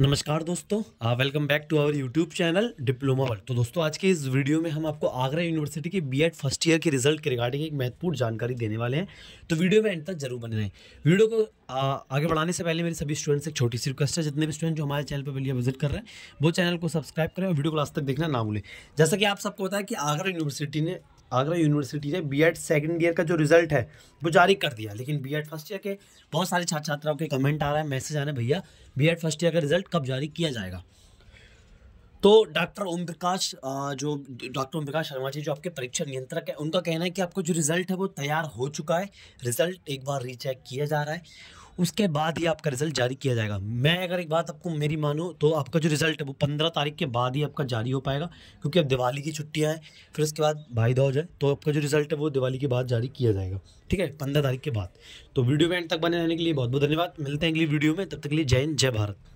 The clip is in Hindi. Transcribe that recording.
नमस्कार दोस्तों welcome back to our YouTube channel Diploma World तो दोस्तों आज के इस वीडियो में हम आपको आगरा यूनिवर्सिटी के बीएड फर्स्ट ईयर के रिजल्ट के रिगार्डिंग एक महत्वपूर्ण जानकारी देने वाले हैं तो वीडियो में एंड तक जरूर बने रहें वीडियो को आ, आगे बढ़ाने से पहले मेरे सभी स्टूडेंट्स एक छोटी सी रिक्वेस्ट है जितने भी स्टूडेंट जो हमारे चैनल पर पहले विजिट कर रहे हैं वो चैनल को सब्सक्राइब करें और वीडियो को लास्ट तक देखना ना भूलें जैसा कि आप सबको बताया कि आगरा यूनिवर्सिटी ने आगरा यूनिवर्सिटी ने बी एड सेकेंड ईयर का जो रिजल्ट है वो जारी कर दिया लेकिन बी एड फर्स्ट ईयर के बहुत सारे छात्र छात्राओं के कमेंट आ रहा है मैसेज आ रहे हैं भैया बी एड फर्स्ट ईयर का रिजल्ट कब जारी किया जाएगा तो डॉक्टर ओम प्रकाश जो डॉक्टर ओम प्रकाश शर्मा जी जो आपके परीक्षा नियंत्रक है उनका कहना है कि आपको जो रिजल्ट है वो तैयार हो चुका है रिजल्ट एक बार रीचेक किया जा रहा है उसके बाद ही आपका रिजल्ट जारी किया जाएगा मैं अगर एक बात आपको मेरी मानूँ तो आपका जो रिजल्ट है वो पंद्रह तारीख के बाद ही आपका जारी हो पाएगा क्योंकि अब दिवाली की छुट्टियाँ हैं फिर उसके बाद भाई दौज है तो आपका जो रिजल्ट है वो दिवाली के बाद जारी किया जाएगा ठीक है पंद्रह तारीख के बाद तो वीडियो में एंड तक बने रहने के लिए बहुत बहुत धन्यवाद मिलते हैं अगली वीडियो में तब तक के लिए जय हिंद जय भारत